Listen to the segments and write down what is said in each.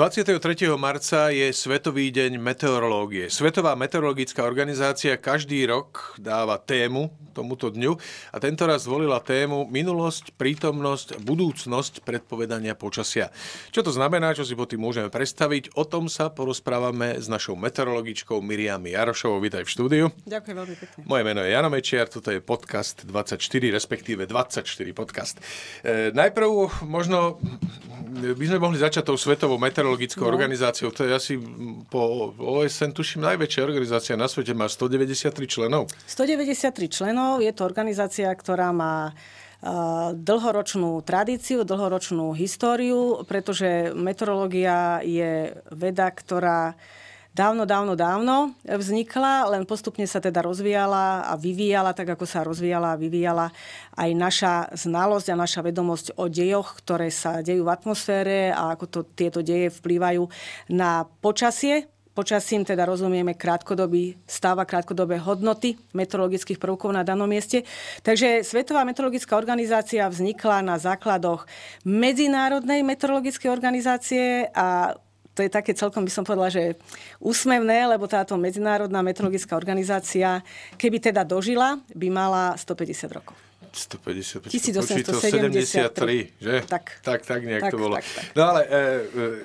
23. marca je Svetový deň meteorológie. Svetová meteorologická organizácia každý rok dáva tému tomuto dňu a tento raz zvolila tému minulosť, prítomnosť, budúcnosť predpovedania počasia. Čo to znamená, čo si po tým môžeme predstaviť, o tom sa porozprávame s našou meteorologičkou Miriam Jarošovou. Vítaj v štúdiu. Ďakujem veľmi pekne. Moje meno je Jano Mečiar, toto je podcast 24, respektíve 24 podcast. E, najprv možno by sme mohli začať tou svetovou meteorológiou meteorologickou no. organizáciou, to je asi po OSN, tuším, najväčšia organizácia na svete, má 193 členov. 193 členov, je to organizácia, ktorá má e, dlhoročnú tradíciu, dlhoročnú históriu, pretože meteorológia je veda, ktorá dávno, dávno, dávno vznikla, len postupne sa teda rozvíjala a vyvíjala, tak ako sa rozvíjala a vyvíjala aj naša znalosť a naša vedomosť o dejoch, ktoré sa dejú v atmosfére a ako to, tieto deje vplývajú na počasie Počasím teda rozumieme krátkodobý stav a krátkodobé hodnoty meteorologických prvkov na danom mieste. Takže Svetová meteorologická organizácia vznikla na základoch Medzinárodnej meteorologickej organizácie a to je také celkom, by som povedala, že úsmevné, lebo táto Medzinárodná meteorologická organizácia, keby teda dožila, by mala 150 rokov. 150, 1873, že? Tak, tak, tak nejak tak, to bolo. Tak, tak. No ale e,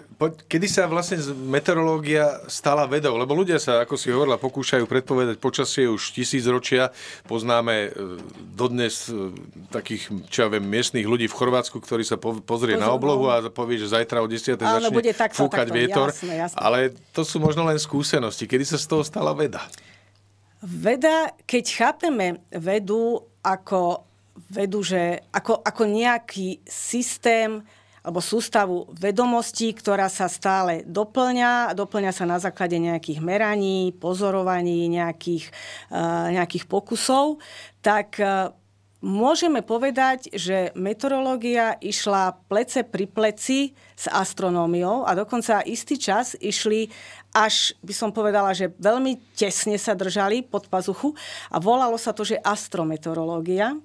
e po, kedy sa vlastne meteorológia stala vedou? Lebo ľudia sa, ako si hovorila, pokúšajú predpovedať počasie už tisíc ročia. Poznáme e, dodnes e, takých, čo ja viem, miestných ľudí v Chorvátsku, ktorí sa po, pozrie Pozor, na oblohu no. a povie, že zajtra o 10. začne bude takto, fúkať takto, vietor. Jasné, jasné. Ale to sú možno len skúsenosti. Kedy sa z toho stala veda? Veda, keď chápeme vedu ako vedú, že ako, ako nejaký systém alebo sústavu vedomostí, ktorá sa stále doplňa. Doplňa sa na základe nejakých meraní, pozorovaní, nejakých, eh, nejakých pokusov. Tak eh, môžeme povedať, že meteorológia išla plece pri pleci s astronómiou a dokonca istý čas išli až, by som povedala, že veľmi tesne sa držali pod pazuchu a volalo sa to, že astrometeorológia,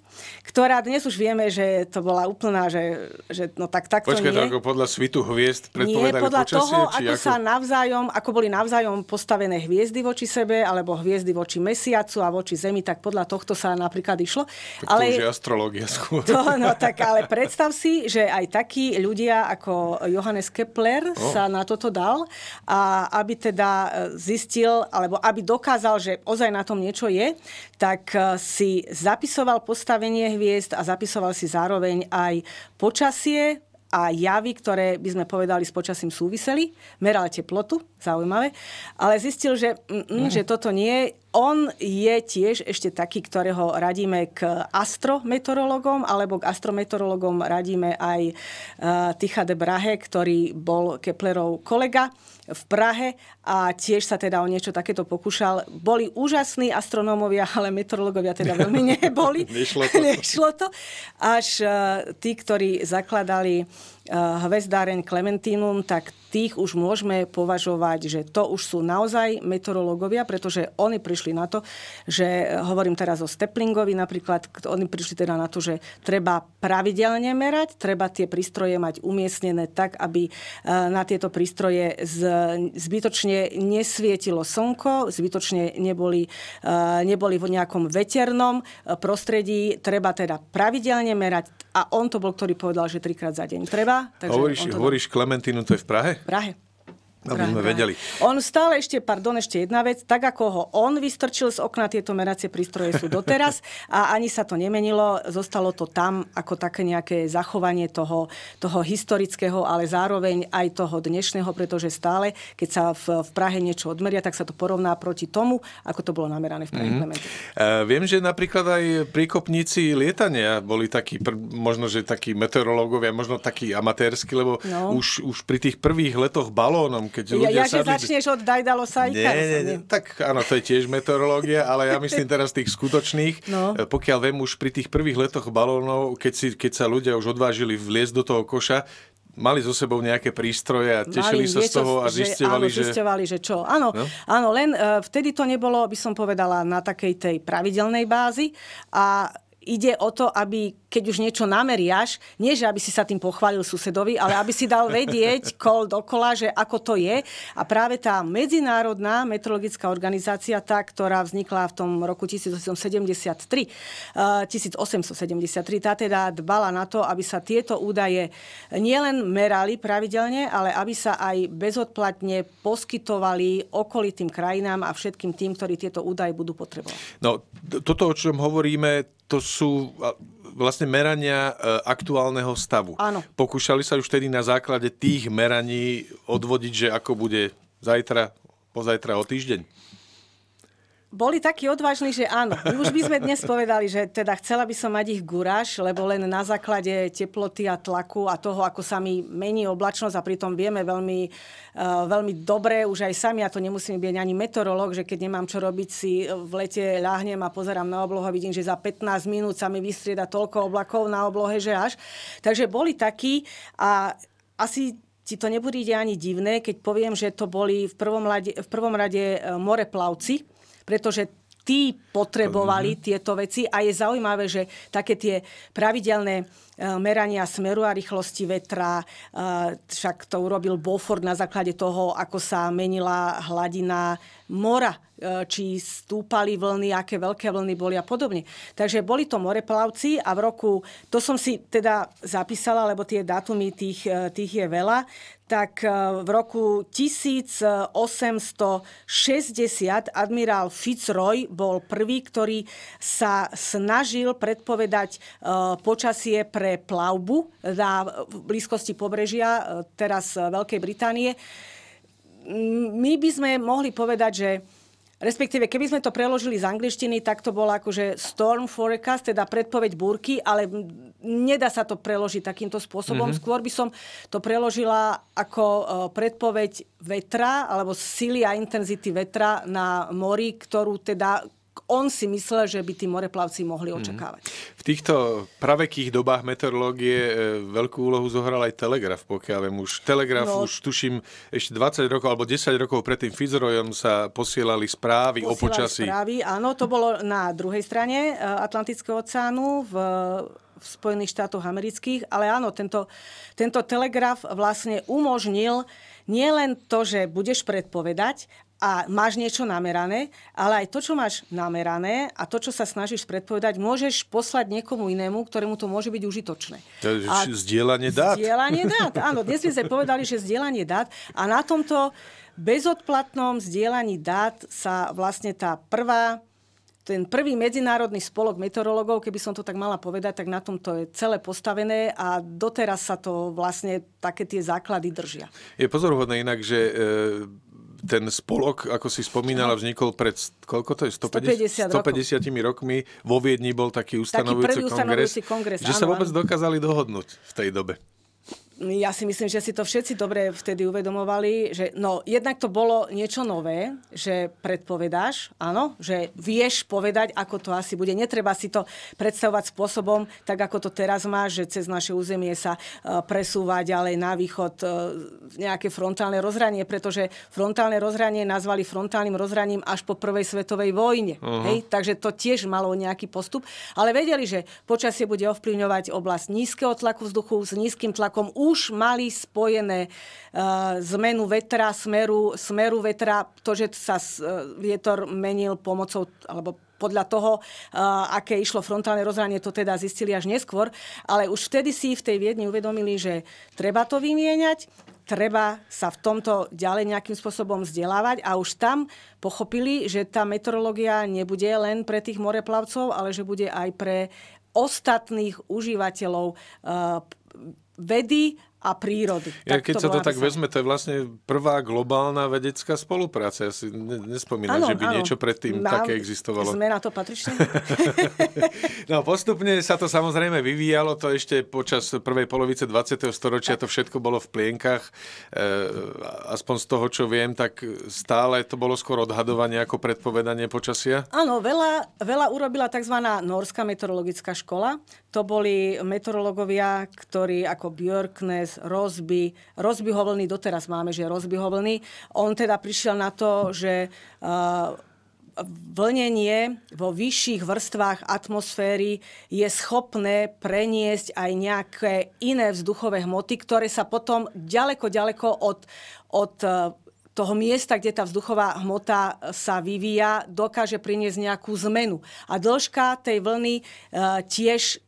ktorá dnes už vieme, že to bola úplná, že, že no tak takto Počkej, nie. Počkaj, podľa svitu hviezd predpovedali Nie, podľa počasie, toho, ako, ako sa navzájom, ako boli navzájom postavené hviezdy voči sebe, alebo hviezdy voči mesiacu a voči zemi, tak podľa tohto sa napríklad išlo. Tak to ale, už je astrológia skôr. To, no tak, ale predstav si, že aj takí ľudia ako Johannes Kepler oh. sa na toto dal, a aby teda e, zistil, alebo aby dokázal, že ozaj na tom niečo je, tak e, si zapisoval postavenie hviezd a zapisoval si zároveň aj počasie, a javy, ktoré by sme povedali s počasím súviseli. Meral teplotu, zaujímavé, ale zistil, že, mm, mm. mm. že toto nie. On je tiež ešte taký, ktorého radíme k astrometeorologom, alebo k astrometeorologom radíme aj uh, Tycha de Brahe, ktorý bol Keplerov kolega v Prahe a tiež sa teda o niečo takéto pokúšal. Boli úžasní astronómovia, ale meteorológovia teda veľmi neboli. Nešlo to. Nešlo to. Až eh, tí, ktorí zakladali Eh, hvezdáren Clementinum, tak tých už môžeme považovať, že to už sú naozaj meteorológovia, pretože oni prišli na to, že eh, hovorím teraz o Steplingovi napríklad, oni prišli teda na to, že treba pravidelne merať, treba tie prístroje mať umiestnené tak, aby eh, na tieto prístroje zbytočne nesvietilo slnko, zbytočne neboli, neboli v nejakom veternom prostredí, treba teda pravidelne merať a on to bol, ktorý povedal, že trikrát za deň treba. Takže hovoríš, to hovoríš Klementínu, to je v Prahe? V Prahe. Aby sme vedeli. On stále ešte, pardon, ešte jedna vec, tak ako ho on vystrčil z okna, tieto meracie prístroje sú doteraz a ani sa to nemenilo, zostalo to tam ako také nejaké zachovanie toho, toho historického, ale zároveň aj toho dnešného, pretože stále, keď sa v, v Prahe niečo odmeria, tak sa to porovná proti tomu, ako to bolo namerané v Prahe. Mm-hmm. viem, že napríklad aj príkopníci lietania boli takí, možno, že takí meteorológovia, možno takí amatérsky, lebo no. už, už pri tých prvých letoch balónom, keď ľudia ja, ja, že začneš od Dajdalo Sajka. Nie, nie, nie, tak áno, to je tiež meteorológia, ale ja myslím teraz tých skutočných. No. Pokiaľ viem už pri tých prvých letoch balónov, keď, si, keď sa ľudia už odvážili vliesť do toho koša, mali so sebou nejaké prístroje a tešili mali, sa z toho a zistevali, že... Áno, že... zistevali, že čo. Áno, no? áno len e, vtedy to nebolo, by som povedala, na takej tej pravidelnej bázi a ide o to, aby keď už niečo nameriaš, nie že aby si sa tým pochválil susedovi, ale aby si dal vedieť kol dokola, že ako to je. A práve tá medzinárodná meteorologická organizácia, tá, ktorá vznikla v tom roku 1873, 1873, eh, tá teda dbala na to, aby sa tieto údaje nielen merali pravidelne, ale aby sa aj bezodplatne poskytovali okolitým krajinám a všetkým tým, ktorí tieto údaje budú potrebovať. No, toto, o čom hovoríme, to sú vlastne merania e, aktuálneho stavu. Áno. Pokúšali sa už vtedy na základe tých meraní odvodiť, že ako bude zajtra, pozajtra, o týždeň? boli takí odvážni, že áno. Už by sme dnes povedali, že teda chcela by som mať ich guráš, lebo len na základe teploty a tlaku a toho, ako sa mi mení oblačnosť a pritom vieme veľmi, uh, veľmi dobre, už aj sami, a to nemusím byť ani meteorológ, že keď nemám čo robiť, si v lete ľahnem a pozerám na oblohu a vidím, že za 15 minút sa mi vystrieda toľko oblakov na oblohe, že až. Takže boli takí a asi ti to nebude ani divné, keď poviem, že to boli v prvom, rade, v prvom rade eh, moreplavci, pretože tí potrebovali mhm. tieto veci a je zaujímavé, že také tie pravidelné e, merania smeru a rýchlosti vetra, e, však to urobil Beaufort na základe toho, ako sa menila hladina mora E, či stúpali vlny, aké veľké vlny boli a podobne. Takže boli to moreplavci a v roku, to som si teda zapísala, lebo tie datumy tých, e, tých je veľa, tak e, v roku 1860 admirál Fitzroy bol prvý, ktorý sa snažil predpovedať počasie pre plavbu na blízkosti pobrežia, teraz Veľkej Británie. My by sme mohli povedať, že Respektíve, keby sme to preložili z angličtiny, tak to bola akože storm forecast, teda predpoveď búrky, ale nedá sa to preložiť takýmto spôsobom. Mm-hmm. Skôr by som to preložila ako e, predpoveď vetra alebo sily a intenzity vetra na mori, ktorú teda on si myslel, že by tí moreplavci mohli mhm. očakávať. Mm. V týchto pravekých dobách meteorológie e, veľkú úlohu zohral aj telegraf, pokiaľ viem. Už telegraf, no, už tuším, ešte 20 rokov alebo 10 rokov pred tým Fitzroyom sa posielali správy posielali o počasí. správy, áno, to bolo na druhej strane e, Atlantického oceánu v v Spojených štátoch amerických, ale áno, tento, tento telegraf vlastne umožnil nielen to, že budeš predpovedať, a máš niečo namerané, ale aj to, čo máš namerané a to, čo sa snažíš predpovedať, môžeš poslať niekomu inému, ktorému to môže byť užitočné. A zdieľanie dát. Zdieľanie dát, áno. Dnes sme povedali, že zdieľanie dát a na tomto bezodplatnom zdieľaní dát sa vlastne tá prvá ten prvý medzinárodný spolok meteorológov, keby som to tak mala povedať, tak na tom to je celé postavené a doteraz sa to vlastne také tie základy držia. Je pozorhodné inak, že e ten spolok, ako si spomínala, vznikol pred, koľko to je? 150, 150 rokov. rokmi. Vo Viedni bol taký ustanovujúci, taký kongres, ustanovujúci kongres, že áno, sa vôbec áno. dokázali dohodnúť v tej dobe ja si myslím, že si to všetci dobre vtedy uvedomovali, že no, jednak to bolo niečo nové, že predpovedáš, áno, že vieš povedať, ako to asi bude. Netreba si to predstavovať spôsobom, tak ako to teraz má, že cez naše územie sa e, presúva ďalej na východ e, nejaké frontálne rozhranie, pretože frontálne rozhranie nazvali frontálnym rozhraním až po prvej svetovej vojne. Uh-huh. Hej? Takže to tiež malo nejaký postup, ale vedeli, že počasie bude ovplyvňovať oblasť nízkeho tlaku vzduchu s nízkym tlakom už mali spojené eh, zmenu vetra, smeru, smeru vetra, to, že sa eh, vietor menil pomocou alebo podľa toho, eh, aké išlo frontálne rozhranie, to teda zistili až neskôr, ale už vtedy si v tej Viedni uvedomili, že treba to vymieňať, treba sa v tomto ďalej nejakým spôsobom vzdelávať a už tam pochopili, že tá meteorológia nebude len pre tých moreplavcov, ale že bude aj pre ostatných užívateľov vedy a prírody. Ja, tak keď to sa to tak vezme, to je vlastne prvá globálna vedecká spolupráca. Ja si ne, nespomínam, ano, že by ano. niečo predtým Mám, také existovalo. Sme na to patrične? no postupne sa to samozrejme vyvíjalo, to ešte počas prvej polovice 20. storočia to všetko bolo v plienkach. E, aspoň z toho, čo viem, tak stále to bolo skôr odhadovanie ako predpovedanie počasia. Áno, veľa, veľa urobila tzv. Norská meteorologická škola to boli meteorológovia, ktorí ako Björknes, Rozby, Rozby hovlny, doteraz máme, že Rozby on teda prišiel na to, že e, vlnenie vo vyšších vrstvách atmosféry je schopné preniesť aj nejaké iné vzduchové hmoty, ktoré sa potom ďaleko, ďaleko od, od e, toho miesta, kde tá vzduchová hmota sa vyvíja, dokáže priniesť nejakú zmenu. A dĺžka tej vlny e, tiež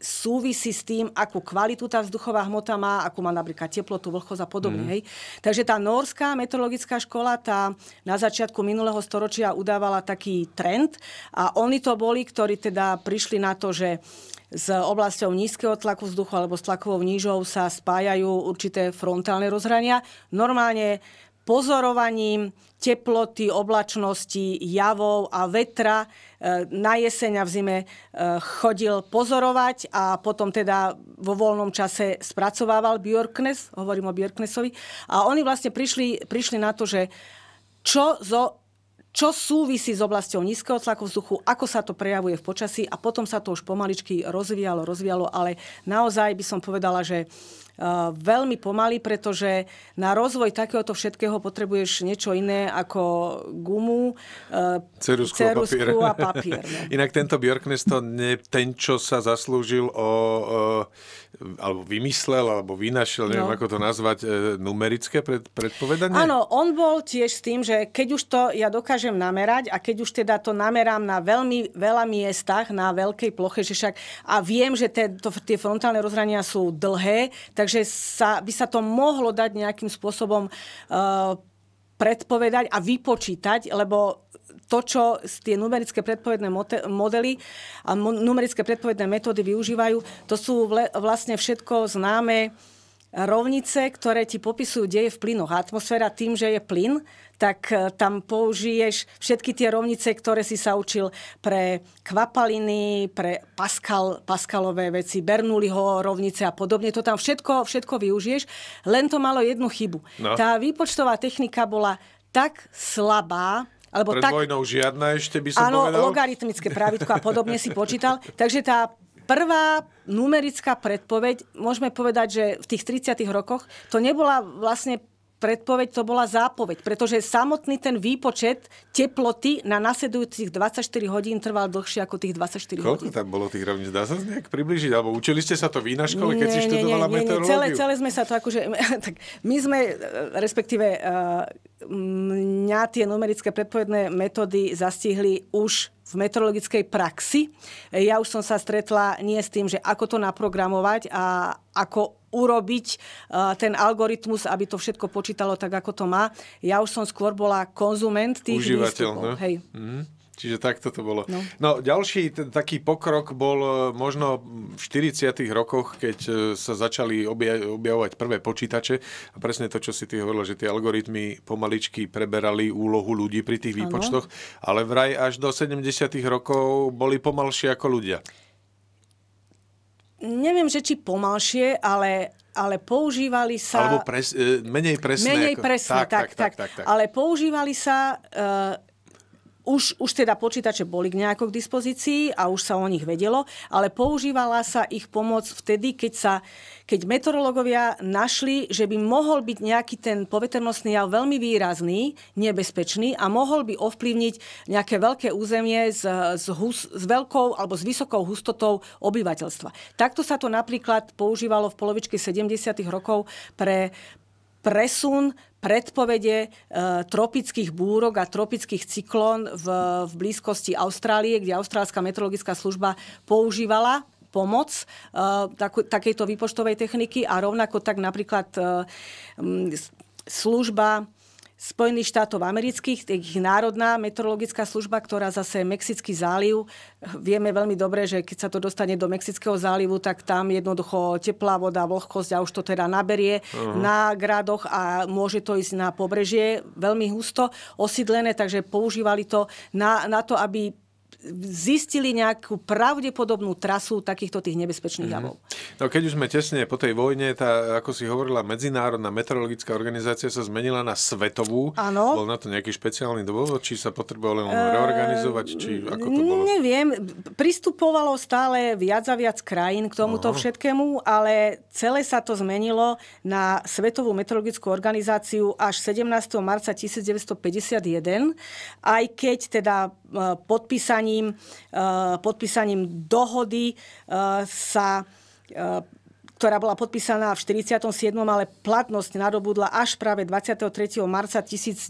súvisí s tým, akú kvalitu tá vzduchová hmota má, akú má napríklad teplotu, vlhkosť a podobne. Mm. Hej. Takže tá norská meteorologická škola tá na začiatku minulého storočia udávala taký trend a oni to boli, ktorí teda prišli na to, že s oblasťou nízkeho tlaku vzduchu alebo s tlakovou nížou sa spájajú určité frontálne rozhrania. Normálne pozorovaním teploty, oblačnosti, javov a vetra e, na jeseň a v zime e, chodil pozorovať a potom teda vo voľnom čase spracovával Björknes, hovorím o Björknesovi. A oni vlastne prišli, prišli na to, že čo zo čo súvisí s oblasťou nízkeho tlaku vzduchu, ako sa to prejavuje v počasí a potom sa to už pomaličky rozvíjalo, rozvíjalo, ale naozaj by som povedala, že Eh, veľmi pomaly, pretože na rozvoj takéhoto všetkého potrebuješ niečo iné ako gumu, eh, cerusku, ceruzku a papier. A papier no. Inak tento Björknes to ten, čo sa zaslúžil o, o eh, alebo vymyslel, alebo vynašiel, no. neviem ako to nazvať, numerické pred, predpovedanie? Áno, on bol tiež s tým, že keď už to ja dokážem namerať a keď už teda to namerám na veľmi veľa miestach, na veľkej ploche, že však a viem, že te, to, tie frontálne rozhrania sú dlhé, tak Takže sa, by sa to mohlo dať nejakým spôsobom e, predpovedať a vypočítať, lebo to, čo tie numerické predpovedné modely a numerické predpovedné metódy využívajú, to sú vlastne všetko známe rovnice, ktoré ti popisujú, kde je v plynoch. Atmosféra tým, že je plyn, tak e, tam použiješ všetky tie rovnice, ktoré si sa učil pre kvapaliny, pre paskal, paskalové veci, Bernoulliho rovnice a podobne. To tam všetko, všetko využiješ, len to malo jednu chybu. No. Tá výpočtová technika bola tak slabá, alebo Pred tak, vojnou žiadna ešte by som áno, povedal. logaritmické pravidko a podobne si počítal. Takže tá prvá numerická predpoveď, môžeme povedať, že v tých 30 rokoch, to nebola vlastne predpoveď, to bola zápoveď, pretože samotný ten výpočet teploty na nasledujúcich 24 hodín trval dlhšie ako tých 24 Koľko hodín. Koľko tam bolo tých rovníc? Dá sa nejak približiť? Alebo učili ste sa to vy na škole, nie, keď nie, si študovala nie, nie, meteorológiu? Nie, celé, celé sme sa to akože... Tak my sme, e, respektíve e, mňa tie numerické predpovedné metódy zastihli už v meteorologickej praxi. Ja už som sa stretla nie s tým, že ako to naprogramovať a ako urobiť e, ten algoritmus, aby to všetko počítalo tak, ako to má. Ja už som skôr bola konzument tých Užívateľ, výstupov. No? Hej. Mm-hmm. Čiže takto to bolo. No, no ďalší t- taký pokrok bol e, možno v 40. rokoch, keď e, sa začali obja- objavovať prvé počítače a presne to, čo si ty hovorila, že tie algoritmy pomaličky preberali úlohu ľudí pri tých výpočtoch, ano. ale vraj až do 70. rokov boli pomalšie ako ľudia. Neviem, že či pomalšie, ale ale používali sa... Alebo pres, e, menej presné. Menej presné, ako, tak, tak, tak, tak, tak, tak. Ale používali sa... E, už, už teda počítače boli k nejako k dispozícii a už sa o nich vedelo, ale používala sa ich pomoc vtedy, keď, sa, keď meteorológovia našli, že by mohol byť nejaký ten poveternostný jav veľmi výrazný, nebezpečný a mohol by ovplyvniť nejaké veľké územie s, s, hus, s veľkou alebo s vysokou hustotou obyvateľstva. Takto sa to napríklad používalo v polovičke 70. rokov pre presun predpovede e, tropických búrok a tropických cyklón v, v blízkosti Austrálie, kde Austrálska meteorologická služba používala pomoc e, takú, takejto výpočtovej techniky a rovnako tak napríklad e, služba Spojených štátov amerických, ich národná meteorologická služba, ktorá zase Mexický záliv. Vieme veľmi dobre, že keď sa to dostane do Mexického zálivu, tak tam jednoducho teplá voda, vlhkosť a už to teda naberie uh-huh. na gradoch a môže to ísť na pobrežie veľmi husto osídlené, takže používali to na, na to, aby zistili nejakú pravdepodobnú trasu takýchto tých nebezpečných mhm. javov. mm No keď už sme tesne po tej vojne, tá, ako si hovorila, Medzinárodná meteorologická organizácia sa zmenila na svetovú. Áno. Bol na to nejaký špeciálny dôvod? Či sa potrebovalo len ehm, reorganizovať? Či ako to bolo? Neviem. Pristupovalo stále viac a viac krajín k tomuto Oho. všetkému, ale celé sa to zmenilo na Svetovú meteorologickú organizáciu až 17. marca 1951, aj keď teda E, podpísaním, e, podpísaním dohody e, sa ktorá bola podpísaná v 47., ale platnosť nadobudla až práve 23. marca 1950,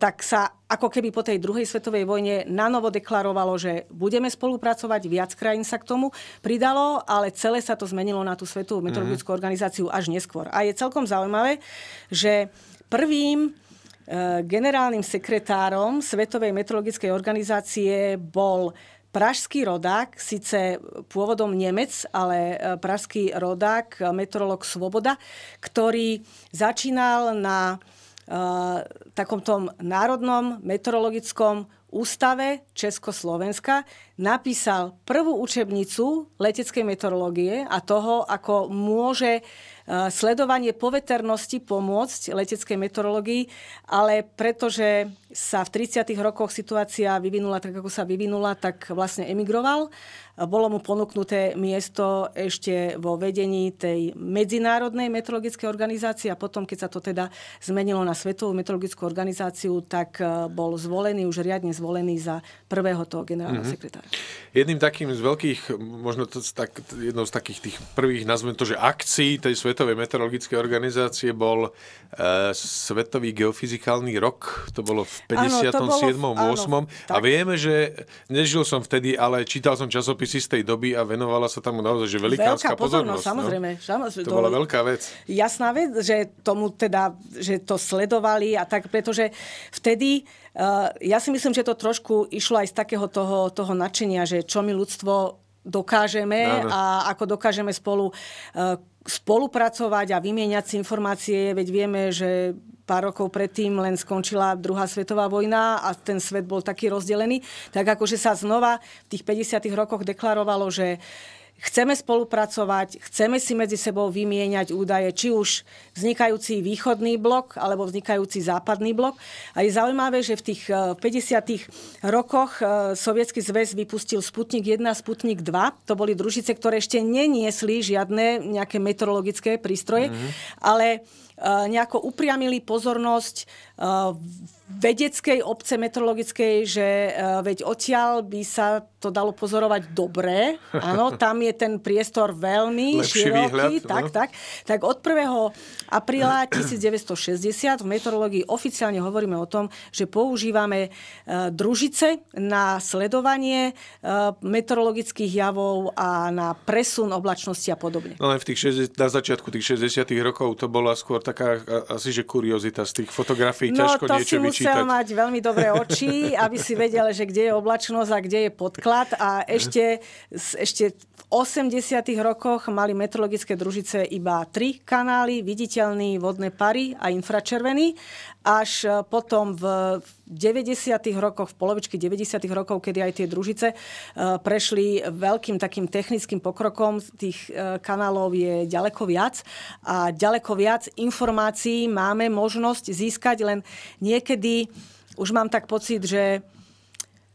tak sa ako keby po tej druhej svetovej vojne nanovo deklarovalo, že budeme spolupracovať, viac krajín sa k tomu pridalo, ale celé sa to zmenilo na tú Svetovú meteorologickú mhm. organizáciu až neskôr. A je celkom zaujímavé, že prvým Eh, generálnym sekretárom Svetovej meteorologickej organizácie bol pražský rodák, síce pôvodom Nemec, ale eh, pražský rodák, eh, meteorolog Svoboda, ktorý začínal na takomto národnom meteorologickom ústave Československa napísal prvú učebnicu leteckej meteorológie a toho, ako môže Eh, sledovanie poveternosti pomôcť leteckej meteorológii, ale pretože sa v 30. rokoch situácia vyvinula tak, ako sa vyvinula, tak vlastne emigroval. Eh, bolo mu ponúknuté miesto ešte vo vedení tej medzinárodnej meteorologickej organizácie a potom, keď sa to teda zmenilo na Svetovú meteorologickú organizáciu, tak eh, bol zvolený, už riadne zvolený za prvého toho generálneho mm-hmm. sekretára. Jedným takým z veľkých, možno to, tak, jednou z takých tých prvých, nazvem to, že akcií tej Svetovej Svetovej meteorologickej organizácie bol e, Svetový geofyzikálny rok, to bolo v 57. Áno, bolo, 8. Áno, a vieme, že nežil som vtedy, ale čítal som časopisy z tej doby a venovala sa tam naozaj že Veľká pozornosť. pozornosť samozrejme, no? samozrejme. To, to bola veľká vec. Jasná vec, že tomu teda, že to sledovali a tak, pretože vtedy e, ja si myslím, že to trošku išlo aj z takého toho, toho nadšenia, že čo my ľudstvo dokážeme Áno. a ako dokážeme spolu e, spolupracovať a vymieňať si informácie, veď vieme, že pár rokov predtým len skončila druhá svetová vojna a ten svet bol taký rozdelený, tak akože sa znova v tých 50. rokoch deklarovalo, že Chceme spolupracovať, chceme si medzi sebou vymieňať údaje, či už vznikajúci východný blok alebo vznikajúci západný blok. A je zaujímavé, že v tých 50. Eh, rokoch eh, Sovietsky zväz vypustil Sputnik 1 a Sputnik 2. To boli družice, ktoré ešte neniesli žiadne nejaké meteorologické prístroje, mm-hmm. ale eh, nejako upriamili pozornosť vedeckej obce meteorologickej, že uh, veď odtiaľ by sa to dalo pozorovať dobre. Áno, tam je ten priestor veľmi Lepší široký. Výhľad, tak, no. tak. Tak od 1. apríla 1960 v meteorológii oficiálne hovoríme o tom, že používame uh, družice na sledovanie uh, meteorologických javov a na presun oblačnosti a podobne. No v tých 60, na začiatku tých 60 rokov to bola skôr taká asi, že kuriozita z tých fotografií. No, ťažko niečo musel mať veľmi dobré oči, aby si vedel, že kde je oblačnosť a kde je podklad. A ešte, ešte v 80 rokoch mali metrologické družice iba tri kanály, viditeľný, vodné pary a infračervený až e, potom v 90. rokoch, v polovičky 90. rokov, kedy aj tie družice e, prešli veľkým takým technickým pokrokom. Tých e, kanálov je ďaleko viac a ďaleko viac informácií máme možnosť získať, len niekedy už mám tak pocit, že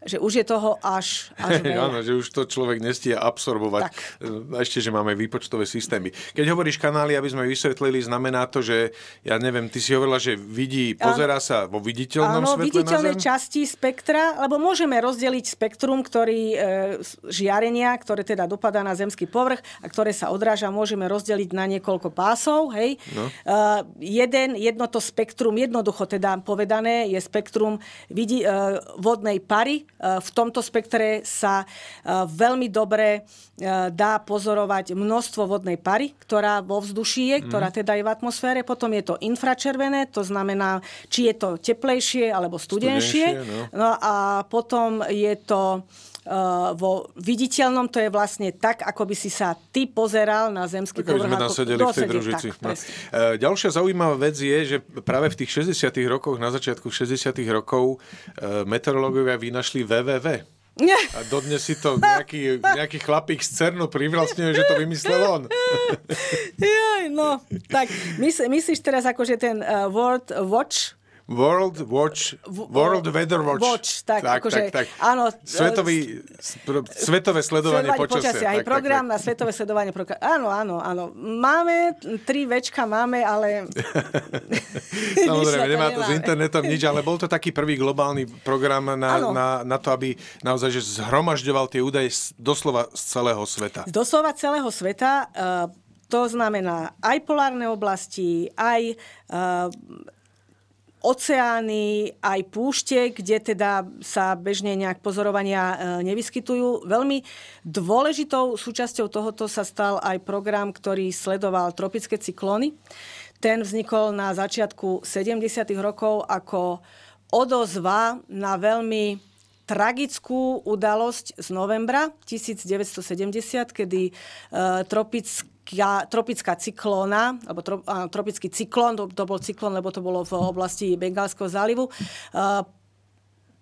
že už je toho až, až Áno, že už to človek nestie absorbovať. Tak. Ešte, že máme výpočtové systémy. Keď hovoríš kanály, aby sme vysvetlili, znamená to, že, ja neviem, ty si hovorila, že vidí, pozera sa vo viditeľnom áno, svetle viditeľné na zem? časti spektra, lebo môžeme rozdeliť spektrum, ktorý e, žiarenia, ktoré teda dopadá na zemský povrch a ktoré sa odráža, môžeme rozdeliť na niekoľko pásov. Hej? No. E, jeden, jedno to spektrum, jednoducho teda povedané, je spektrum vidi, e, vodnej pary, Eh, v tomto spektre sa eh, veľmi dobre eh, dá pozorovať množstvo vodnej pary, ktorá vo vzduší je, mhm. ktorá teda je v atmosfére. Potom je to infračervené, to znamená, či je to teplejšie alebo studenšie. studenšie no. no a potom je to Eh, vo viditeľnom to je vlastne tak, ako by si sa ty pozeral na zemský tak, povrch. sme nasedeli v tej družici. Tak, no. Eh, ďalšia zaujímavá vec je, že práve v tých 60 rokoch, na začiatku 60 rokov, eh, meteorológovia vynašli VVV. A dodnes si to nejaký, nejaký chlapík z Cernu privlastňuje, že to vymyslel on. Jaj, no. Tak, myslíš teraz že ten uh, World Watch World Watch, World Weather Watch. Watch tak, tak, akože, tak, tak. Áno, Svetový, svetové sledovanie, sledovanie počasia. počasia aj tak, program tak, tak. na svetové sledovanie. Proka- áno, áno, áno. Máme, tri večka máme, ale... Samozrejme, nemá to s internetom nič, ale bol to taký prvý globálny program na, na, na to, aby naozaj že zhromažďoval tie údaje doslova z celého sveta. Doslova celého sveta. Uh, to znamená aj polárne oblasti, aj uh, oceány, aj púšte, kde teda sa bežne nejak pozorovania e, nevyskytujú. Veľmi dôležitou súčasťou tohoto sa stal aj program, ktorý sledoval tropické cyklóny. Ten vznikol na začiatku 70. rokov ako odozva na veľmi tragickú udalosť z novembra 1970, kedy e, tropický tropická, tropická cyklóna, alebo tro, áno, tropický cyklón, to, to bol cyklón, lebo to bolo v oblasti Bengalského zálivu, uh,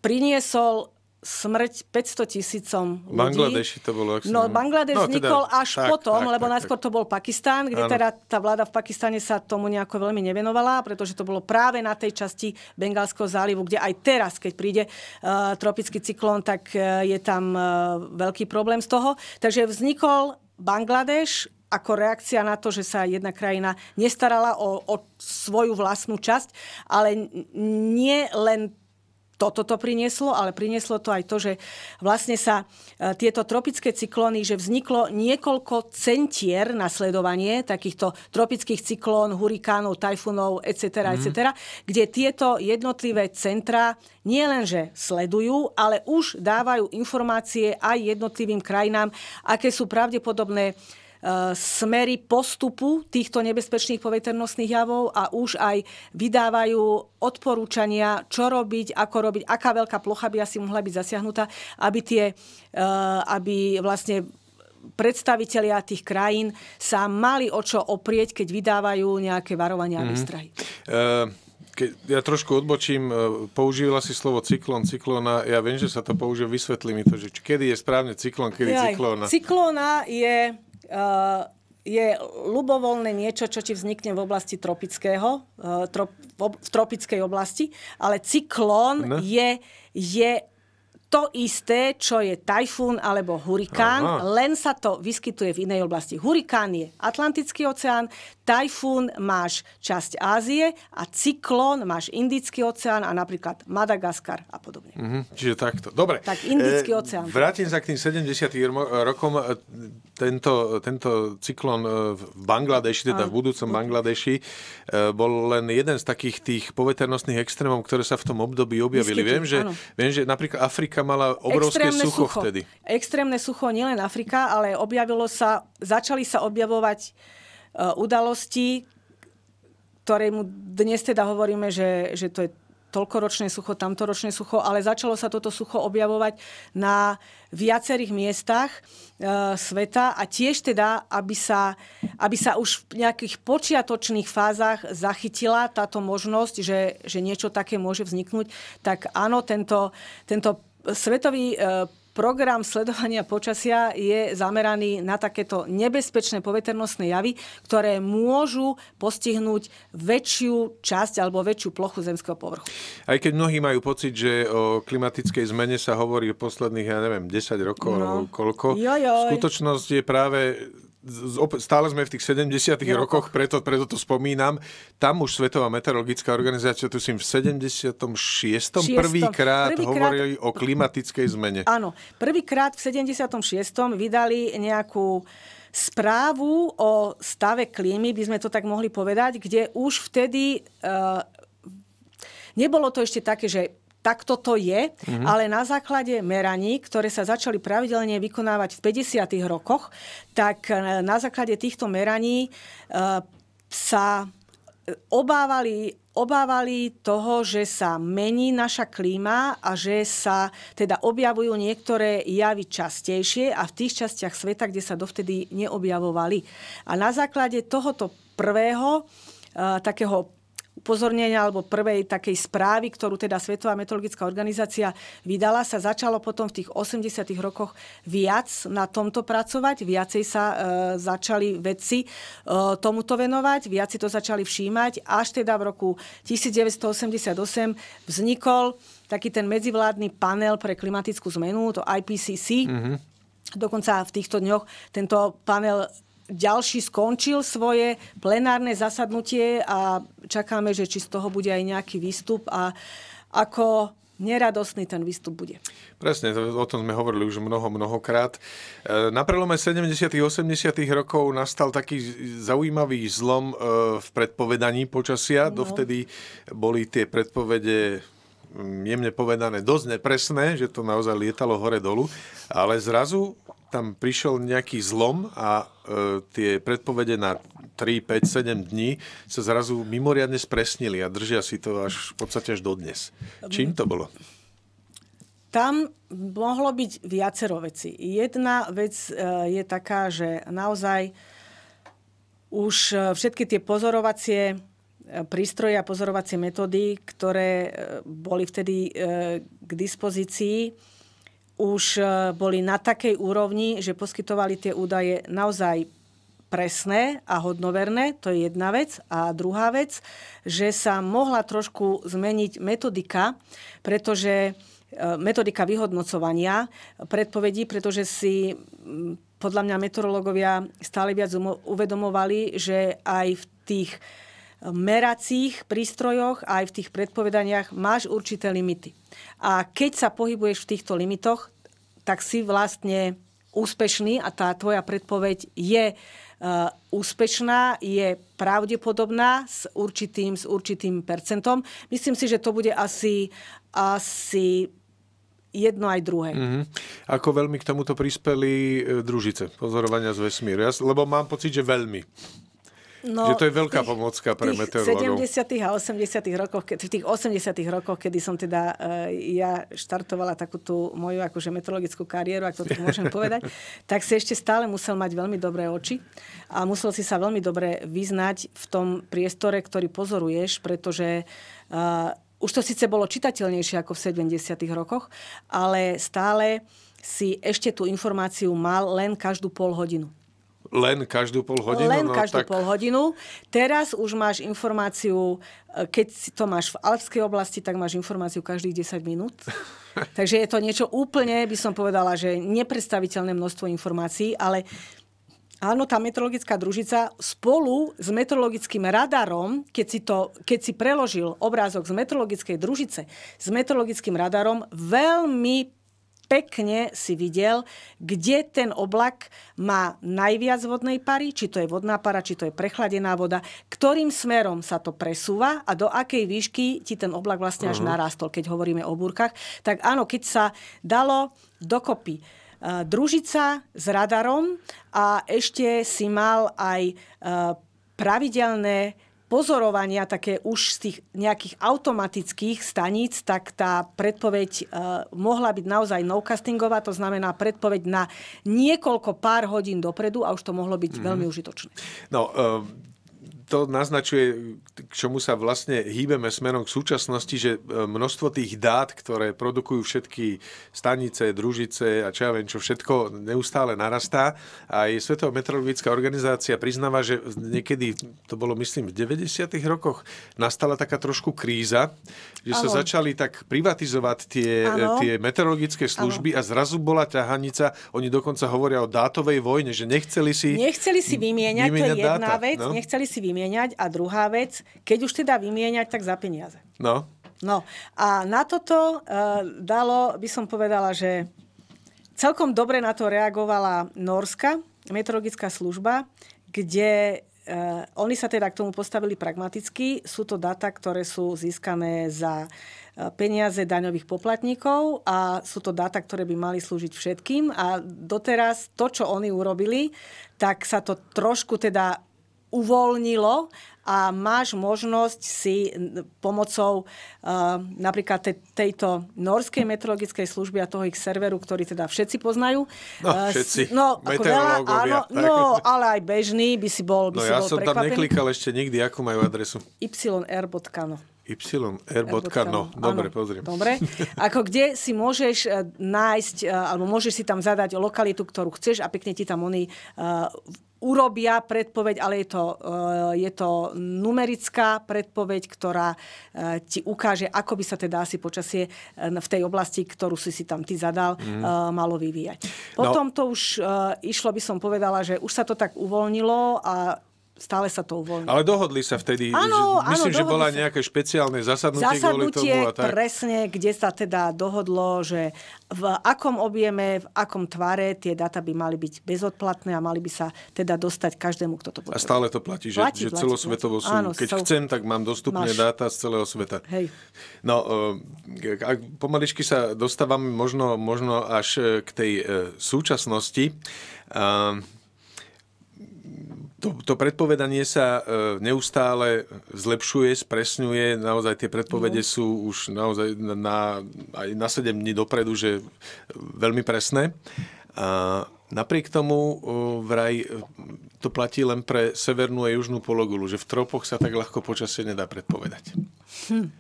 priniesol smrť 500 tisícom ľudí. Bangladeši to bolo. Ak no, Bangladeš no, teda vznikol teda, až tak, potom, tak, lebo tak, najskôr tak. to bol Pakistán, kde ano. teda tá vláda v Pakistane sa tomu nejako veľmi nevenovala, pretože to bolo práve na tej časti Bengalského zálivu, kde aj teraz, keď príde uh, tropický cyklón, tak uh, je tam uh, veľký problém z toho. Takže vznikol Bangladeš, ako reakcia na to, že sa jedna krajina nestarala o, o svoju vlastnú časť, ale nie len toto to prinieslo, ale prinieslo to aj to, že vlastne sa e, tieto tropické cyklóny, že vzniklo niekoľko centier na sledovanie takýchto tropických cyklón, hurikánov, tajfunov, etc., mm. etc., kde tieto jednotlivé centra že sledujú, ale už dávajú informácie aj jednotlivým krajinám, aké sú pravdepodobné uh, Eh, smery postupu týchto nebezpečných poveternostných javov a už aj vydávajú odporúčania, čo robiť, ako robiť, aká veľká plocha by asi mohla byť zasiahnutá, aby, tie, eh, aby vlastne predstavitelia tých krajín sa mali o čo oprieť, keď vydávajú nejaké varovania mm-hmm. a mhm. výstrahy. Uh... Keď ja trošku odbočím, používala si slovo cyklón, cyklóna. Ja viem, že sa to použije, vysvetlí mi to, že kedy je správne cyklón, kedy Aj, cyklóna. Cyklóna je je ľubovoľné niečo, čo ti vznikne v oblasti tropického, eh, trop, v tropickej oblasti, ale cyklón no. je, je to isté, čo je tajfún alebo hurikán, Aha. len sa to vyskytuje v inej oblasti. Hurikán je Atlantický oceán, tajfún máš časť Ázie a cyklón máš Indický oceán a napríklad Madagaskar a podobne. Mhm, čiže takto. Dobre. Tak Indický e, oceán. Vrátim sa k tým 70. rokom. E, tento, tento cyklón e, v Bangladeši, teda v budúcom Bangladeši, e, bol len jeden z takých tých poveternostných extrémov, ktoré sa v tom období objavili. Vyskytujú, viem, že, viem, že napríklad Afrika Afrika mala obrovské Extrémne sucho, sucho vtedy. Extrémne sucho, nielen Afrika, ale objavilo sa, začali sa objavovať e, udalosti, ktorému dnes teda hovoríme, že, že to je toľkoročné sucho, tamtoročné sucho, ale začalo sa toto sucho objavovať na viacerých miestach e, sveta a tiež teda, aby sa, aby sa už v nejakých počiatočných fázach zachytila táto možnosť, že, že niečo také môže vzniknúť, tak áno, tento, tento Svetový e, program sledovania počasia je zameraný na takéto nebezpečné poveternostné javy, ktoré môžu postihnúť väčšiu časť alebo väčšiu plochu zemského povrchu. Aj keď mnohí majú pocit, že o klimatickej zmene sa hovorí o posledných, ja neviem, 10 rokov no. alebo koľko, Jojoj. skutočnosť je práve stále sme v tých 70. rokoch, preto, preto to spomínam. Tam už Svetová meteorologická organizácia, tu si v 76. prvýkrát prvý hovorili o klimatickej zmene. Áno, prvýkrát v 76. vydali nejakú správu o stave klímy, by sme to tak mohli povedať, kde už vtedy... E, nebolo to ešte také, že tak toto je, mm-hmm. ale na základe meraní, ktoré sa začali pravidelne vykonávať v 50. rokoch, tak e, na základe týchto meraní e, sa e, obávali, obávali toho, že sa mení naša klíma a že sa teda objavujú niektoré javy častejšie a v tých častiach sveta, kde sa dovtedy neobjavovali. A na základe tohoto prvého takého upozornenia alebo prvej takej správy, ktorú teda Svetová meteorologická organizácia vydala, sa začalo potom v tých 80. rokoch viac na tomto pracovať, viacej sa e, začali vedci e, tomuto venovať, viac si to začali všímať, až teda v roku 1988 vznikol taký ten medzivládny panel pre klimatickú zmenu, to IPCC. Mm-hmm. Dokonca v týchto dňoch tento panel ďalší skončil svoje plenárne zasadnutie a čakáme, že či z toho bude aj nejaký výstup a ako neradostný ten výstup bude. Presne, o tom sme hovorili už mnoho, mnohokrát. E, na prelome 70. a 80. rokov nastal taký zaujímavý zlom e, v predpovedaní počasia. No. Dovtedy boli tie predpovede mm, jemne povedané dosť nepresné, že to naozaj lietalo hore-dolu, ale zrazu tam prišiel nejaký zlom a e, tie predpovede na 3, 5, 7 dní sa zrazu mimoriadne spresnili a držia si to až v podstate až dodnes. Čím to bolo? Tam mohlo byť viacero veci. Jedna vec e, je taká, že naozaj už e, všetky tie pozorovacie e, prístroje a pozorovacie metódy, ktoré boli vtedy k dispozícii, už e, boli na takej úrovni, že poskytovali tie údaje naozaj presné a hodnoverné, to je jedna vec. A druhá vec, že sa mohla trošku zmeniť metodika, pretože e, metodika vyhodnocovania predpovedí, pretože si podľa mňa meteorológovia stále viac uvedomovali, že aj v tých meracích prístrojoch aj v tých predpovedaniach máš určité limity. A keď sa pohybuješ v týchto limitoch, tak si vlastne úspešný a tá tvoja predpoveď je e, úspešná, je pravdepodobná s určitým, s určitým percentom. Myslím si, že to bude asi, asi jedno aj druhé. Mm-hmm. Ako veľmi k tomuto prispeli e, družice pozorovania z vesmíru? Ja, lebo mám pocit, že veľmi. No, že to je veľká tých, pomocka pre meteorológov. V 70. a 80. rokoch, v tých 80. rokoch, kedy som teda e, ja štartovala takú tú moju akože meteorologickú kariéru, ak to tak môžem povedať, tak si ešte stále musel mať veľmi dobré oči a musel si sa veľmi dobre vyznať v tom priestore, ktorý pozoruješ, pretože e, už to síce bolo čitateľnejšie ako v 70. rokoch, ale stále si ešte tú informáciu mal len každú pol hodinu. Len každú pol hodinu? Len no, každú tak... pol hodinu. Teraz už máš informáciu, e, keď to máš v Alpskej oblasti, tak máš informáciu každých 10 minút. Takže je to niečo úplne, by som povedala, že nepredstaviteľné množstvo informácií, ale Áno, tá meteorologická družica spolu s meteorologickým radarom, keď si, to, keď si preložil obrázok z meteorologickej družice, s meteorologickým radarom veľmi pekne si videl, kde ten oblak má najviac vodnej pary, či to je vodná para, či to je prechladená voda, ktorým smerom sa to presúva a do akej výšky ti ten oblak vlastne až uh-huh. Mhm. narastol, keď hovoríme o búrkach. Tak áno, keď sa dalo dokopy e, družica s radarom a ešte si mal aj e, pravidelné pozorovania také už z tých nejakých automatických staníc, tak tá predpoveď e, mohla byť naozaj no-castingová, to znamená predpoveď na niekoľko pár hodín dopredu a už to mohlo byť mm. veľmi užitočné. No, e, to naznačuje, k čomu sa vlastne hýbeme smerom k súčasnosti, že e, množstvo tých dát, ktoré produkujú všetky stanice, družice a čo ja viem, čo všetko neustále narastá. A aj Svetová meteorologická organizácia priznáva, že niekedy, to bolo myslím v 90. rokoch, nastala taká trošku kríza, že ano. sa začali tak privatizovať tie, e, tie meteorologické služby ano. a zrazu bola ťahanica, oni dokonca hovoria o dátovej vojne, že nechceli si... Nechceli si vymieňať, vymieňať to je jedna dáta, vec, no? nechceli si vymieňať vymieňať a druhá vec, keď už teda vymieňať, tak za peniaze. No. No a na toto uh, dalo, by som povedala, že celkom dobre na to reagovala Norska meteorologická služba, kde Uh, oni sa teda k tomu postavili pragmaticky. Sú to data, ktoré sú získané za e, peniaze daňových poplatníkov a sú to dáta, ktoré by mali slúžiť všetkým. A doteraz to, čo oni urobili, tak sa to trošku teda uvoľnilo a máš možnosť si pomocou uh, napríklad te, tejto norskej meteorologickej služby a toho ich serveru, ktorý teda všetci poznajú. No, uh, všetci. No, ako veľa, áno, no, ale aj bežný by si bol by No si ja bol som prekvapený. tam neklikal ešte nikdy, akú majú adresu? yr.no yr.no. Dobre, áno, pozriem. Dobre. Ako kde si môžeš eh, nájsť, eh, alebo môžeš si tam zadať lokalitu, ktorú chceš a pekne ti tam oni uh, urobia predpoveď, ale je to, uh, je to numerická predpoveď, ktorá uh, ti ukáže, ako by sa teda asi počasie v tej oblasti, ktorú si si tam ty zadal, mm. malo vyvíjať. No. Potom no. to už išlo, by som povedala, že už sa to tak uvoľnilo a stále sa to uvoľňuje. Ale dohodli sa vtedy, ano, že, myslím, ano, že bola sa. nejaké špeciálne zasadnutie, zasadnutie tomu a tak. presne, kde sa teda dohodlo, že v akom objeme, v akom tvare tie dáta by mali byť bezodplatné a mali by sa teda dostať každému, kto to potrebuje. A stále to platí, že, platí, že platí, celosvetovo platí. sú, Ano, keď so... chcem, tak mám dostupné Máš. dáta z celého sveta. Hej. No, eh, ak pomaličky sa dostávame možno, možno až eh, k tej eh, súčasnosti. Uh, to, to predpovedanie sa e, neustále zlepšuje, spresňuje. Naozaj tie predpovede no. sú už naozaj na, na, aj na 7 dní dopredu, že veľmi presné. A napriek tomu e, vraj e, to platí len pre severnú a južnú pologulu, že v tropoch sa tak ľahko počasie nedá predpovedať. Hm.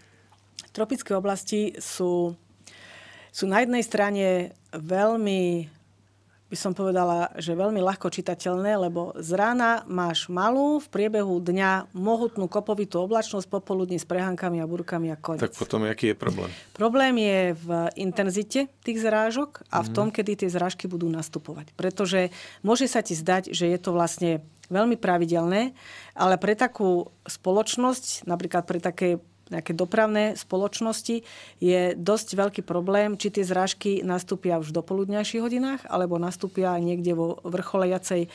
Tropické oblasti sú, sú na jednej strane veľmi by som povedala, že veľmi ľahko čitateľné, lebo z rána máš malú, v priebehu dňa mohutnú kopovitú oblačnosť, popoludní s prehankami a burkami a koniec. Tak potom, aký je problém? Problém je v intenzite tých zrážok a v mhm. tom, kedy tie zrážky budú nastupovať. Pretože môže sa ti zdať, že je to vlastne veľmi pravidelné, ale pre takú spoločnosť, napríklad pre také nejaké dopravné spoločnosti je dosť veľký problém, či tie zrážky nastúpia už v dopoludňajších hodinách alebo nastúpia niekde vo vrcholejacej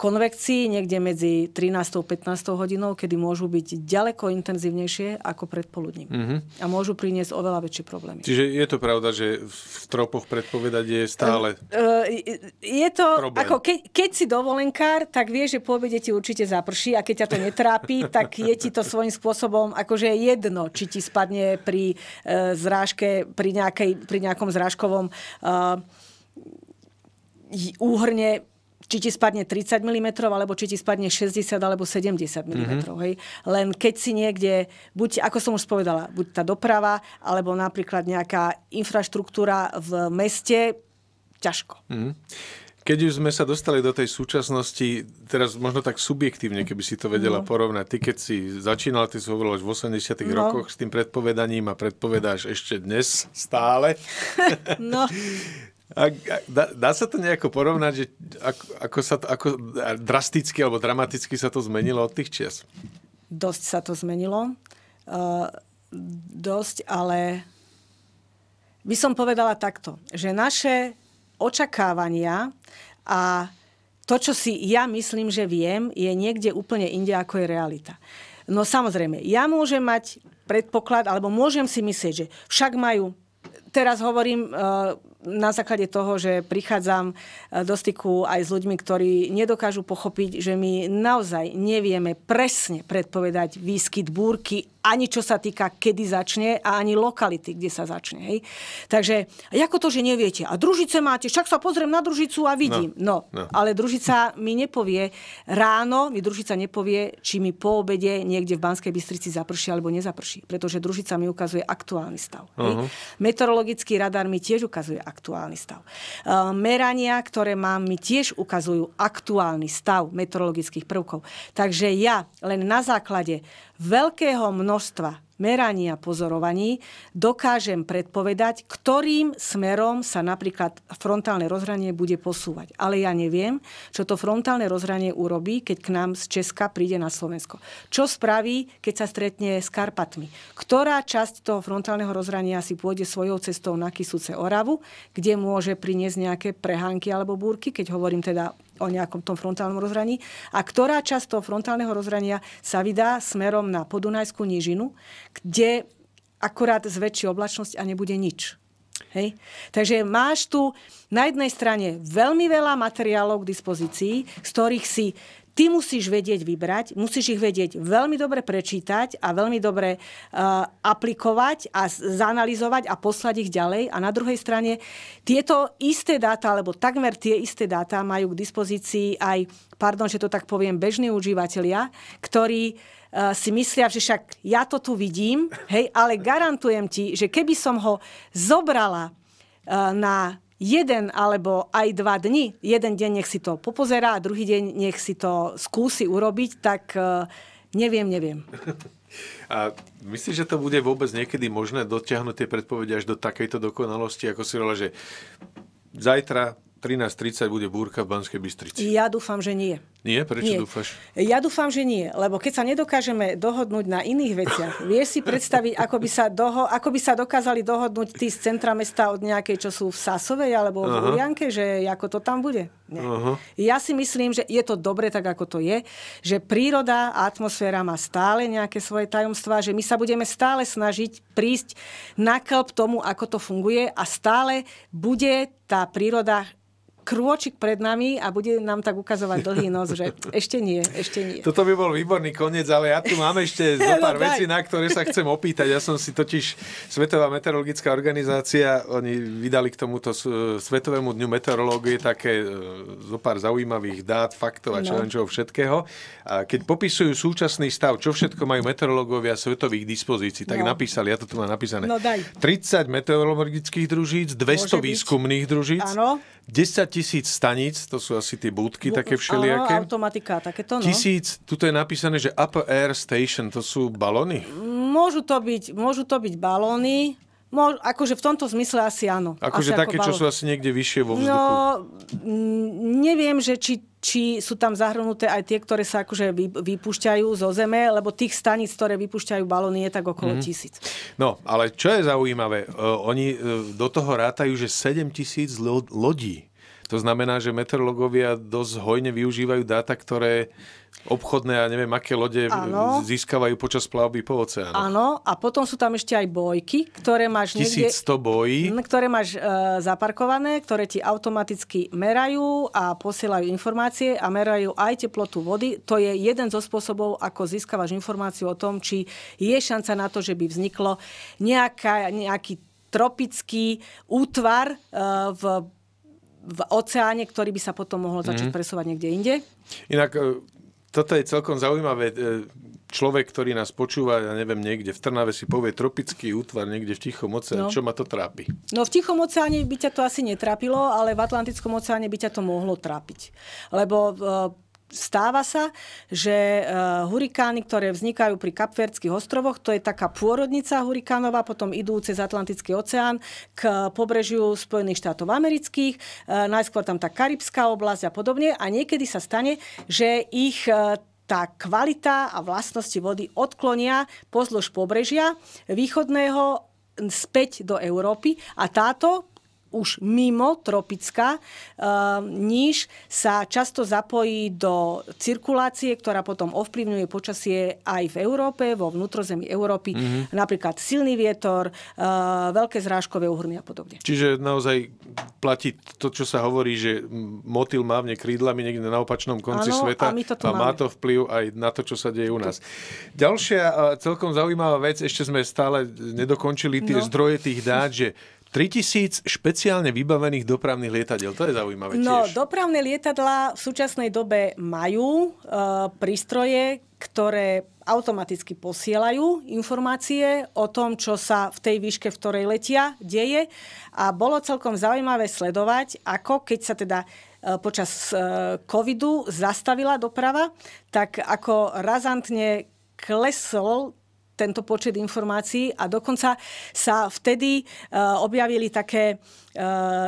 konvekcii niekde medzi 13. a 15. hodinou, kedy môžu byť ďaleko intenzívnejšie ako predpoludním. Mm-hmm. A môžu priniesť oveľa väčšie problémy. Čiže je to pravda, že v tropoch predpovedať je stále e, e, Je to, problém. ako ke, keď si dovolenkár, tak vieš, že po obede ti určite zaprší a keď ťa to netrápi, tak je ti to svojím spôsobom akože jedno, či ti spadne pri uh, zrážke, pri, nejakej, pri nejakom zrážkovom uh, úhrne či ti spadne 30 mm, alebo či ti spadne 60 alebo 70 mm. Mm-hmm. Hej. Len keď si niekde, buď, ako som už spovedala, buď tá doprava, alebo napríklad nejaká infraštruktúra v meste, ťažko. Mm-hmm. Keď už sme sa dostali do tej súčasnosti, teraz možno tak subjektívne, keby si to vedela no. porovnať. Ty, keď si začínala, ty si hovorila v 80 no. rokoch s tým predpovedaním a predpovedáš ešte dnes stále. No. A, a, dá, dá sa to nejako porovnať, že ako, ako sa to, ako drasticky alebo dramaticky sa to zmenilo od tých čias? Dosť sa to zmenilo. Uh, dosť, ale by som povedala takto, že naše očakávania a to, čo si ja myslím, že viem, je niekde úplne inde, ako je realita. No samozrejme, ja môžem mať predpoklad, alebo môžem si myslieť, že však majú, teraz hovorím, uh, na základe toho, že prichádzam e, do styku aj s ľuďmi, ktorí nedokážu pochopiť, že my naozaj nevieme presne predpovedať výskyt búrky ani čo sa týka, kedy začne a ani lokality, kde sa začne. Hej? Takže ako to, že neviete? A družice máte, však sa pozriem na družicu a vidím. No, no, no. ale družica mi nepovie ráno, mi družica nepovie, či mi po obede niekde v Banskej Bystrici zaprší alebo nezaprší. Pretože družica mi ukazuje aktuálny stav. Uh-huh. Meteorologický radar mi tiež ukazuje aktuálny stav. Ehm, merania, ktoré mám, mi tiež ukazujú aktuálny stav meteorologických prvkov. Takže ja len na základe veľkého množstva množstva meraní a pozorovaní dokážem predpovedať, ktorým smerom sa napríklad frontálne rozhranie bude posúvať. Ale ja neviem, čo to frontálne rozhranie urobí, keď k nám z Česka príde na Slovensko. Čo spraví, keď sa stretne s Karpatmi? Ktorá časť toho frontálneho rozhrania si pôjde svojou cestou na Kisúce Oravu, kde môže priniesť nejaké prehánky alebo búrky, keď hovorím teda o nejakom tom frontálnom rozhraní a ktorá časť toho frontálneho rozhrania sa vydá smerom na Podunajskú nížinu, kde akurát zväčší oblačnosť a nebude nič. Hej. Takže máš tu na jednej strane veľmi veľa materiálov k dispozícii, z ktorých si ty musíš vedieť vybrať, musíš ich vedieť veľmi dobre prečítať a veľmi dobre uh, aplikovať a zanalizovať a poslať ich ďalej. A na druhej strane tieto isté dáta, alebo takmer tie isté dáta majú k dispozícii aj, pardon, že to tak poviem, bežní užívateľia, ktorí uh, Eh, si myslia, že však ja to tu vidím, hej, ale garantujem ti, že keby som ho zobrala eh, na jeden alebo aj dva dni, jeden deň nech si to popozerá a druhý deň nech si to skúsi urobiť, tak eh, neviem, neviem. A myslíš, že to bude vôbec niekedy možné dotiahnuť tie predpovede až do takejto dokonalosti, ako si rola, že zajtra 13.30 bude búrka v Banskej Bystrici? Ja dúfam, že nie. Nie? Prečo nie. dúfaš? Ja dúfam, že nie. Lebo keď sa nedokážeme dohodnúť na iných veciach, vie si predstaviť, ako by sa, doho- ako by sa dokázali dohodnúť tí z centra mesta od nejakej, čo sú v Sasovej alebo v Urianke, že ako to tam bude. Nie. Ja si myslím, že je to dobre tak, ako to je, že príroda a atmosféra má stále nejaké svoje tajomstvá, že my sa budeme stále snažiť prísť na klb tomu, ako to funguje a stále bude tá príroda krôčik pred nami a bude nám tak ukazovať dlhý nos, že ešte nie, ešte nie. Toto by bol výborný koniec, ale ja tu mám ešte zo pár no, vecí, na ktoré sa chcem opýtať. Ja som si totiž Svetová meteorologická organizácia, oni vydali k tomuto e, Svetovému dňu meteorológie také e, zo pár zaujímavých dát, faktov a no. všetkého. A keď popisujú súčasný stav, čo všetko majú meteorológovia svetových dispozícií, tak no. napísali, ja to tu mám napísané. No, daj. 30 meteorologických družíc, 200 výskumných družíc, 10 tisíc staníc, to sú asi tie búdky také všelijaké. Áno, automatika, takéto, no. Tisíc, tuto je napísané, že upper air station, to sú balóny? Môžu to byť, môžu to byť balóny, Mo, akože v tomto zmysle asi áno. Akože také, ako čo sú asi niekde vyššie vo vzduchu. No, neviem, že či, či sú tam zahrnuté aj tie, ktoré sa akože vypúšťajú zo zeme, lebo tých staníc, ktoré vypúšťajú balóny, je tak okolo mm-hmm. tisíc. No, ale čo je zaujímavé, uh, oni uh, do toho rátajú, že 7 tisíc lodí to znamená, že meteorológovia dosť hojne využívajú dáta, ktoré obchodné a ja neviem aké lode ano. získavajú počas plavby po oceánu. Áno, a potom sú tam ešte aj bojky, ktoré máš 1100 niekde, bojí. Ktoré máš e, zaparkované, ktoré ti automaticky merajú a posielajú informácie a merajú aj teplotu vody. To je jeden zo spôsobov, ako získavaš informáciu o tom, či je šanca na to, že by vzniklo nejaká, nejaký tropický útvar e, v v oceáne, ktorý by sa potom mohol začať mm. presovať niekde inde. Inak e, toto je celkom zaujímavé. E, človek, ktorý nás počúva, ja neviem, niekde v Trnave si povie tropický útvar niekde v Tichom oceáne. No. Čo ma to trápi? No v Tichom oceáne by ťa to asi netrápilo, ale v Atlantickom oceáne by ťa to mohlo trápiť. Lebo e, stáva sa, že eh, hurikány, ktoré vznikajú pri Kapverdských ostrovoch, to je taká pôrodnica hurikánova, potom idú cez Atlantický oceán k pobrežiu Spojených štátov amerických, eh, najskôr tam tá Karibská oblasť a podobne. A niekedy sa stane, že ich eh, tá kvalita a vlastnosti vody odklonia pozdĺž pobrežia východného späť do Európy a táto už mimo tropická eh, níž sa často zapojí do cirkulácie, ktorá potom ovplyvňuje počasie aj v Európe, vo vnútrozemí Európy. Mm-hmm. Napríklad silný vietor, eh, veľké zrážkové uhrny a podobne. Čiže naozaj platí to, čo sa hovorí, že motil vne krídlami niekde na opačnom konci ano, sveta a, my a má to vplyv aj na to, čo sa deje u nás. Ďalšia eh, celkom zaujímavá vec, ešte sme stále nedokončili tie no. zdroje tých dát, že 3000 špeciálne vybavených dopravných lietadiel, to je zaujímavé No, dopravné lietadla v súčasnej dobe majú e, prístroje, ktoré automaticky posielajú informácie o tom, čo sa v tej výške, v ktorej letia, deje. A bolo celkom zaujímavé sledovať, ako keď sa teda e, počas e, covidu zastavila doprava, tak ako razantne klesol tento počet informácií a dokonca sa vtedy e, objavili také, e,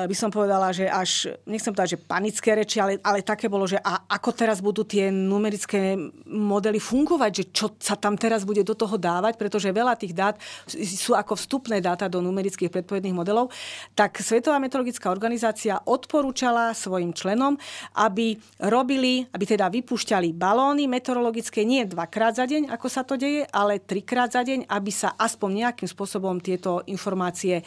by som povedala, že až, nechcem povedať, že panické reči, ale, ale také bolo, že a ako teraz budú tie numerické modely fungovať, že čo sa tam teraz bude do toho dávať, pretože veľa tých dát sú ako vstupné dáta do numerických predpovedných modelov, tak Svetová meteorologická organizácia odporúčala svojim členom, aby robili, aby teda vypúšťali balóny meteorologické nie dvakrát za deň, ako sa to deje, ale trikrát krát za deň, aby sa aspoň nejakým spôsobom tieto informácie eh,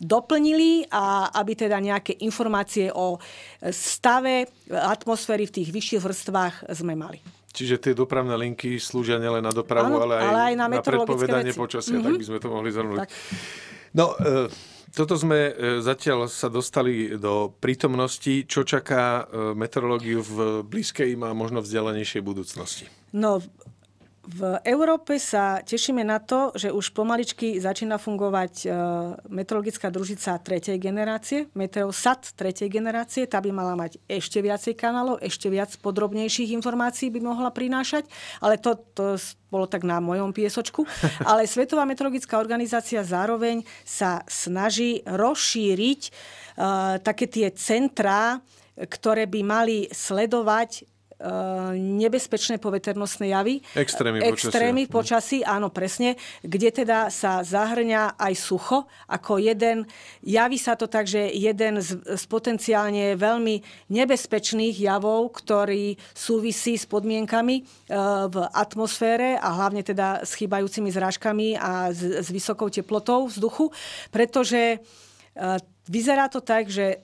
doplnili a aby teda nejaké informácie o eh, stave eh, atmosféry v tých vyšších vrstvách sme mali. Čiže tie dopravné linky slúžia nielen na dopravu, ano, ale, aj ale aj na, na predpovedanie veci. počasia, mm-hmm. tak mhm. by sme to mohli zhrnúť. Tak. No, toto sme zatiaľ sa dostali do prítomnosti. Čo čaká meteorológiu v blízkej a možno vzdialenejšej budúcnosti? No, v Európe sa tešíme na to, že už pomaličky začína fungovať e, meteorologická družica tretej generácie, Meteosat tretej generácie. Tá by mala mať ešte viacej kanálov, ešte viac podrobnejších informácií by mohla prinášať, ale to, to bolo tak na mojom piesočku. Ale Svetová meteorologická organizácia zároveň sa snaží rozšíriť uh, také tie centrá, ktoré by mali sledovať Eh, nebezpečné poveternostné javy. Extrémy eh, počasí. Mhm. počasí, áno, presne, kde teda sa zahrňa aj sucho ako jeden, javí sa to tak, že jeden z, z potenciálne veľmi nebezpečných javov, ktorý súvisí s podmienkami eh, v atmosfére a hlavne teda s chýbajúcimi zrážkami a s, s vysokou teplotou vzduchu, pretože Vyzerá to tak, že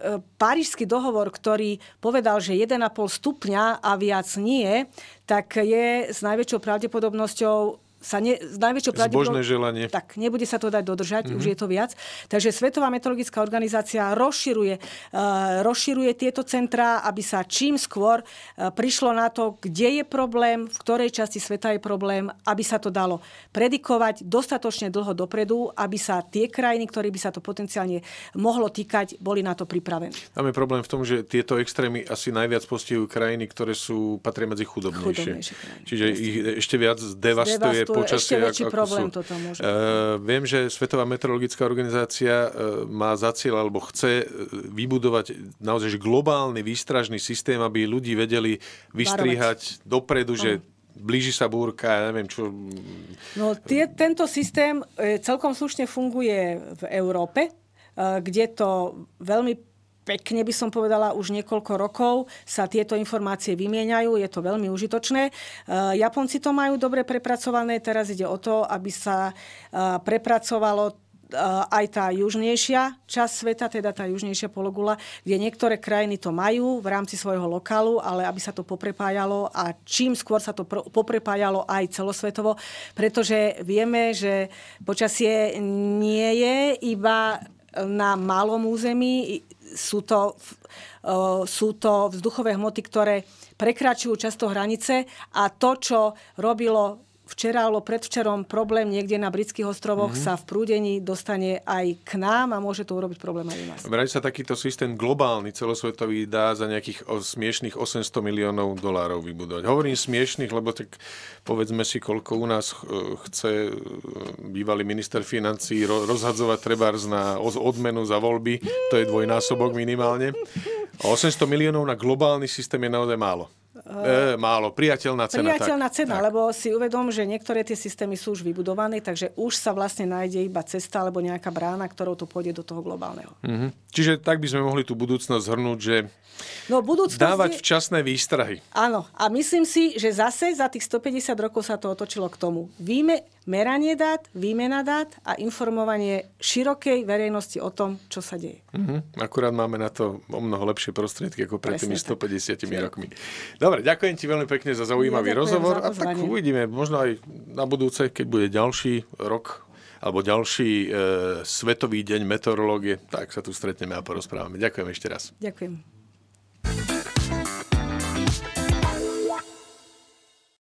E, Parížský dohovor, ktorý povedal, že 1,5 stupňa a viac nie, tak je s najväčšou pravdepodobnosťou sa ne, s najväčšou pravdepodobnosťou... Zbožné želanie. Tak, nebude sa to dať dodržať, mm-hmm. už mhm. je to viac. Takže Svetová meteorologická organizácia rozširuje, uh, rozširuje tieto centrá, aby sa čím skôr uh, prišlo na to, kde je problém, v ktorej časti sveta je problém, aby sa to dalo predikovať dostatočne dlho dopredu, aby sa tie krajiny, ktoré by sa to potenciálne mohlo týkať, boli na to pripravené. Tam je problém v tom, že tieto extrémy asi najviac postihujú krajiny, ktoré sú patria medzi chudobnejšie. chudobnejšie Čiže ich ešte viac zdevastuje, devastuje počasie. Ešte väčší ako, problém ako sú. toto môže. Uh, viem, že Svetová meteorologická organizácia uh, má za cieľ alebo chce eh, vybudovať naozaj globálny výstražný systém, aby ľudí vedeli vystrihať Barovať. dopredu, že uh blíži sa búrka, ja neviem čo... No, tie, tento systém celkom slušne funguje v Európe, kde to veľmi pekne by som povedala, už niekoľko rokov sa tieto informácie vymieňajú, je to veľmi užitočné. E, Japonci to majú dobre prepracované, teraz ide o to, aby sa e, prepracovalo e, aj tá južnejšia časť sveta, teda tá južnejšia pologula, kde niektoré krajiny to majú v rámci svojho lokálu, ale aby sa to poprepájalo a čím skôr sa to poprepájalo aj celosvetovo, pretože vieme, že počasie nie je iba na malom území, sú to, e, sú to vzduchové hmoty, ktoré prekračujú často hranice a to, čo robilo včera alebo predvčerom problém niekde na britských ostrovoch mm-hmm. sa v prúdení dostane aj k nám a môže to urobiť problém aj u nás. Vraj sa takýto systém globálny, celosvetový dá za nejakých smiešných 800 miliónov dolárov vybudovať. Hovorím smiešných, lebo tak povedzme si, koľko u nás e, chce e, bývalý minister financí rozhadzovať trebárs na odmenu za voľby, to je dvojnásobok minimálne. 800 miliónov na globálny systém je naozaj málo. E, málo, priateľná cena. Priateľná tak, cena, tak. lebo si uvedom, že niektoré tie systémy sú už vybudované, takže už sa vlastne nájde iba cesta alebo nejaká brána, ktorou to pôjde do toho globálneho. Mm-hmm. Čiže tak by sme mohli tú budúcnosť zhrnúť, že no, budúcnosť dávať je... včasné výstrahy. Áno, a myslím si, že zase za tých 150 rokov sa to otočilo k tomu. Víme, meranie dát, výmena dát a informovanie širokej verejnosti o tom, čo sa deje. Mm-hmm. Akurát máme na to o mnoho lepšie prostriedky ako pred tými 150 tak. rokmi. Dobre, ďakujem ti veľmi pekne za zaujímavý ja rozhovor za a tak uvidíme, možno aj na budúce, keď bude ďalší rok alebo ďalší e, Svetový deň meteorológie, tak sa tu stretneme a porozprávame. Ďakujem ešte raz. Ďakujem.